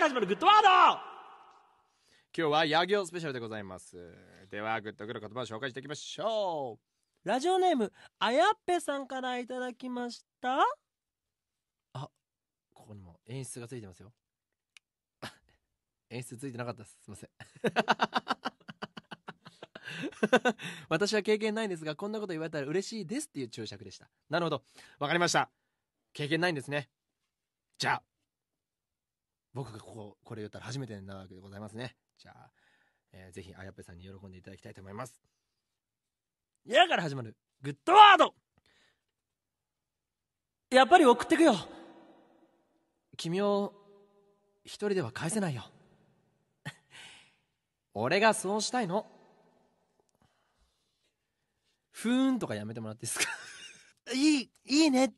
から始まるグッドワード今日はヤギ行スペシャルでございます。では、グッドグる言葉を紹介していきましょう。ラジオネーム、あやっぺさんからいただきました。あ、ここにも演出がついてますよ。演出ついてなかったです。すいません。私は経験ないんですが、こんなこと言われたら嬉しいですっていう注釈でした。なるほど。わかりました。経験ないんですね。じゃあ、僕がここ、これ言ったら初めてなわけでございますね。じゃあ、えー、ぜひ、あやぺさんに喜んでいただきたいと思います。やから始まる、グッドワードやっぱり送ってくよ君を、一人では返せないよ。俺がそうしたいの。ふーんとかやめてもらっていいですか いい、いいね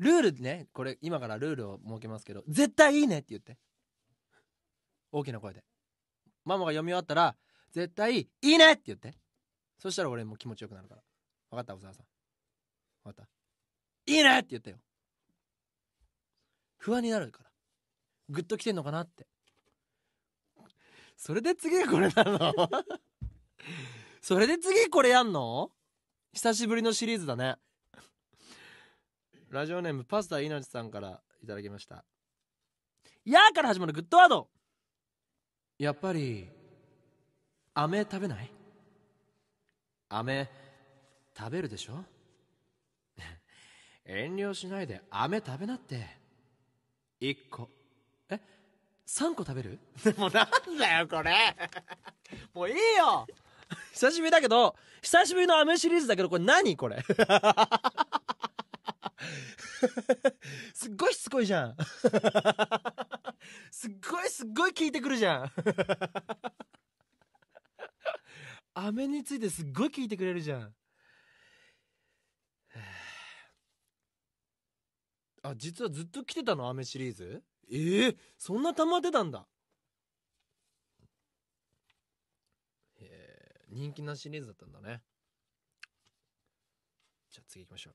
ルールねこれ今からルールを設けますけど絶対いいねって言って大きな声でママが読み終わったら絶対いいねって言ってそしたら俺も気持ちよくなるから分かった小沢さん分かったいいねって言ったよ不安になるからグッときてんのかなってそれで次これなの それで次これやんの久しぶりのシリーズだねラジオネームパスタ稲地さんからいただきました「やー」から始まるグッドワードやっぱり飴食べない飴食べるでしょ 遠慮しないで飴食べなって1個え3個食べる もうなんだよこれ もういいよ久しぶりだけど久しぶりの飴シリーズだけどこれ何これすっごいしつこいじゃん。すっごいすっごい聞いてくるじゃん。雨についてすっごい聞いてくれるじゃん。あ、実はずっと来てたの雨シリーズええー、そんな溜まってたんだ。え人気なシリーズだったんだね。じゃあ次行きましょう。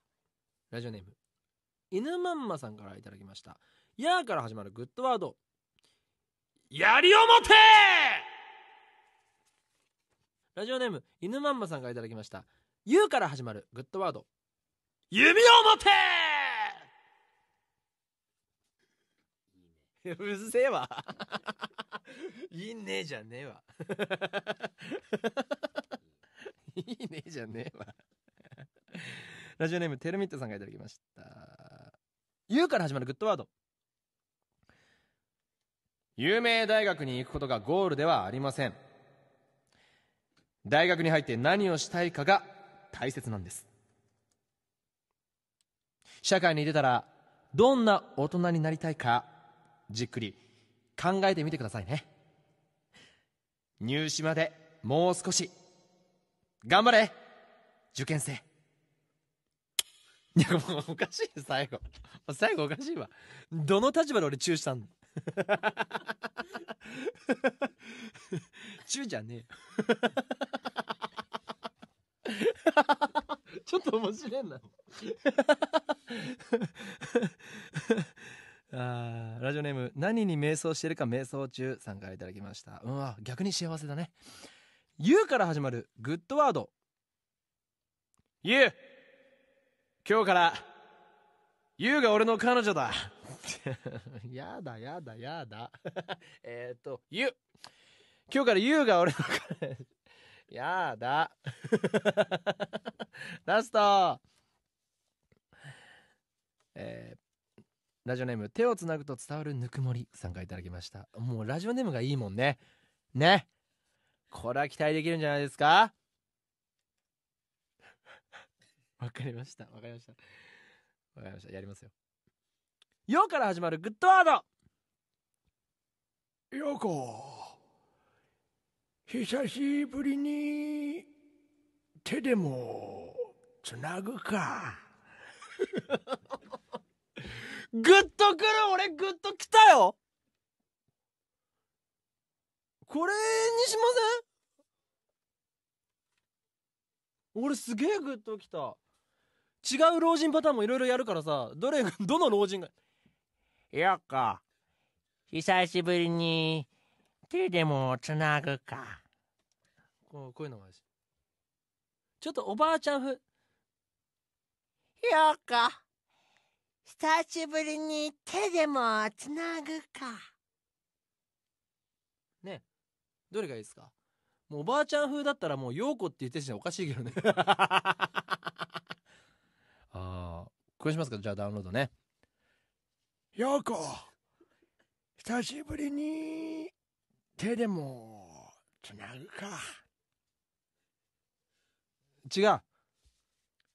ラジオネーム、犬まんまさんからいただきました「やー」から始まるグッドワード「やりをもて!」ラジオネーム犬まんまさんからいただきました「ゆう」から始まるグッドワード「弓を持て!」うるせえわいいねじゃねえわいいねじゃねえわラジオネームテルミットさんがいただきました U から始まるグッドワード。有名大学に行くことがゴールではありません。大学に入って何をしたいかが大切なんです。社会に出たら、どんな大人になりたいか、じっくり考えてみてくださいね。入試までもう少し。頑張れ受験生。いや、もうおかしい最後。最後おかしいわ。どの立場で俺チューしたん チューじゃねえちょっと面白いな。あラジオネーム、何に瞑想してるか瞑想中参加いただきました。うわ、逆に幸せだね。o うから始まるグッドワード。o う今日から、ゆうが俺の彼女だ。やだやだやだ。えっと、ゆ。今日からゆうが俺の彼女。やだ。ラスト。えー、ラジオネーム、手をつなぐと伝わるぬくもり、参加いただきました。もうラジオネームがいいもんね。ね。これは期待できるんじゃないですかわかりました。わかりました。わかりました。やりますよ。よから始まるグッドワードよこ久しぶりに手でもつなぐかグッとくる俺グッときたよこれにしません俺すげえグッときた。違う老人パターンもいろいろやるからさ、どれ、どの老人が。よっこ、久しぶりに手でもつなぐか。こうこういうのがちょっとおばあちゃん風。よっこ、久しぶりに手でもつなぐか。ねどれがいいですかもうおばあちゃん風だったらもう、ようこって言ってしおかしいけどね。こしますかじゃあダウンロードね。ようこ久しぶりに手でもつなぐか。違う。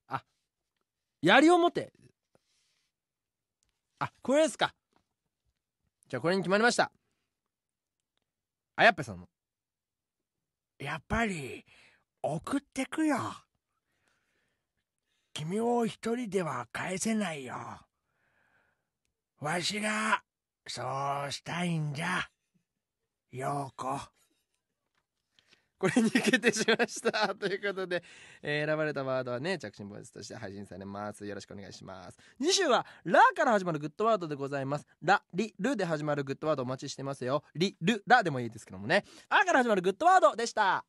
あ、槍を持て。あ、これですか。じゃあこれに決まりました。あやっぺさんの。やっぱり、送ってくよ。君を一人では返せないよ。わしが、そうしたいんじゃ。ようこ。これに決定しました。ということで、えー、選ばれたワードはね、着信ボイスとして配信されます。よろしくお願いします。次週は、ラーから始まるグッドワードでございます。ラ、リ、ルで始まるグッドワードお待ちしてますよ。リ、ル、ラでもいいですけどもね。あから始まるグッドワードでした。